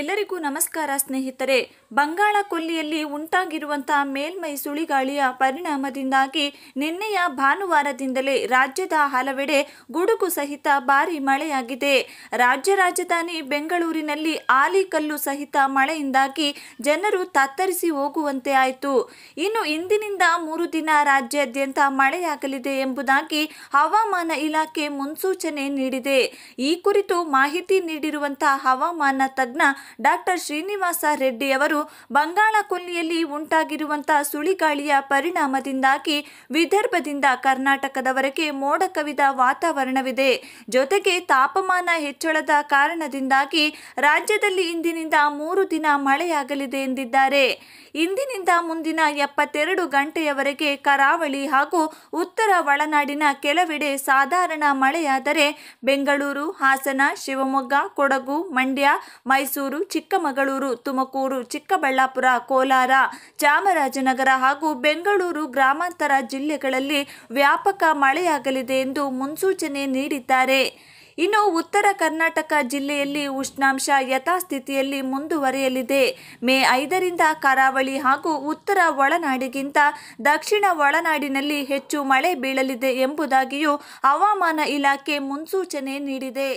ಎಲ್ಲರಿಗೂ ನಮಸ್ಕಾರ ಸ್ನೇಹಿತರೆ ಬಂಗಾಳ ಕೊಲ್ಲಿಯಲ್ಲಿ ಉಂಟಾಗಿರುವಂತಹ ಮೇಲ್ಮೈ ಸುಳಿಗಾಳಿಯ ಪರಿಣಾಮದಿಂದಾಗಿ ನಿನ್ನೆಯ ಭಾನುವಾರದಿಂದಲೇ ರಾಜ್ಯದ ಹಲವೆಡೆ ಗುಡುಗು ಸಹಿತ ಭಾರಿ ಮಳೆಯಾಗಿದೆ ರಾಜ್ಯ ರಾಜಧಾನಿ ಬೆಂಗಳೂರಿನಲ್ಲಿ ಆಲಿಕಲ್ಲು ಸಹಿತ ಮಳೆಯಿಂದಾಗಿ ಜನರು ತತ್ತರಿಸಿ ಹೋಗುವಂತೆ ಆಯಿತು ಇನ್ನು ಇಂದಿನಿಂದ ಮೂರು ದಿನ ರಾಜ್ಯಾದ್ಯಂತ ಮಳೆಯಾಗಲಿದೆ ಎಂಬುದಾಗಿ ಹವಾಮಾನ ಇಲಾಖೆ ಮುನ್ಸೂಚನೆ ನೀಡಿದೆ ಈ ಕುರಿತು ಮಾಹಿತಿ ನೀಡಿರುವಂತಹ ಹವಾಮಾನ ತಜ್ಞ ಡಾಕ್ಟರ್ ಶ್ರೀನಿವಾಸ ಅವರು ಬಂಗಾಳ ಕೊಲ್ಲಿಯಲ್ಲಿ ಉಂಟಾಗಿರುವಂತಹ ಸುಳಿಗಾಳಿಯ ಪರಿಣಾಮದಿಂದಾಗಿ ವಿದರ್ಭದಿಂದ ಕರ್ನಾಟಕದವರೆಗೆ ಮೋಡ ಕವಿದ ವಾತಾವರಣವಿದೆ ಜೊತೆಗೆ ತಾಪಮಾನ ಹೆಚ್ಚಳದ ಕಾರಣದಿಂದಾಗಿ ರಾಜ್ಯದಲ್ಲಿ ಇಂದಿನಿಂದ ಮೂರು ದಿನ ಮಳೆಯಾಗಲಿದೆ ಎಂದಿದ್ದಾರೆ ಇಂದಿನಿಂದ ಮುಂದಿನ ಎಪ್ಪತ್ತೆರಡು ಗಂಟೆಯವರೆಗೆ ಕರಾವಳಿ ಹಾಗೂ ಉತ್ತರ ಒಳನಾಡಿನ ಕೆಲವೆಡೆ ಸಾಧಾರಣ ಮಳೆಯಾದರೆ ಬೆಂಗಳೂರು ಹಾಸನ ಶಿವಮೊಗ್ಗ ಕೊಡಗು ಮಂಡ್ಯ ಮೈಸೂರು ಚಿಕ್ಕಮಗಳೂರು ತುಮಕೂರು ಚಿಕ್ಕಬಳ್ಳಾಪುರ ಕೋಲಾರ ಚಾಮರಾಜನಗರ ಹಾಗೂ ಬೆಂಗಳೂರು ಗ್ರಾಮಾಂತರ ಜಿಲ್ಲೆಗಳಲ್ಲಿ ವ್ಯಾಪಕ ಮಳೆಯಾಗಲಿದೆ ಎಂದು ಮುನ್ಸೂಚನೆ ನೀಡಿದ್ದಾರೆ ಇನ್ನು ಉತ್ತರ ಕರ್ನಾಟಕ ಜಿಲ್ಲೆಯಲ್ಲಿ ಉಷ್ಣಾಂಶ ಯಥಾಸ್ಥಿತಿಯಲ್ಲಿ ಮುಂದುವರಿಯಲಿದೆ ಮೇ ಐದರಿಂದ ಕರಾವಳಿ ಹಾಗೂ ಉತ್ತರ ಒಳನಾಡಿಗಿಂತ ದಕ್ಷಿಣ ಒಳನಾಡಿನಲ್ಲಿ ಹೆಚ್ಚು ಮಳೆ ಬೀಳಲಿದೆ ಎಂಬುದಾಗಿಯೂ ಹವಾಮಾನ ಇಲಾಖೆ ಮುನ್ಸೂಚನೆ ನೀಡಿದೆ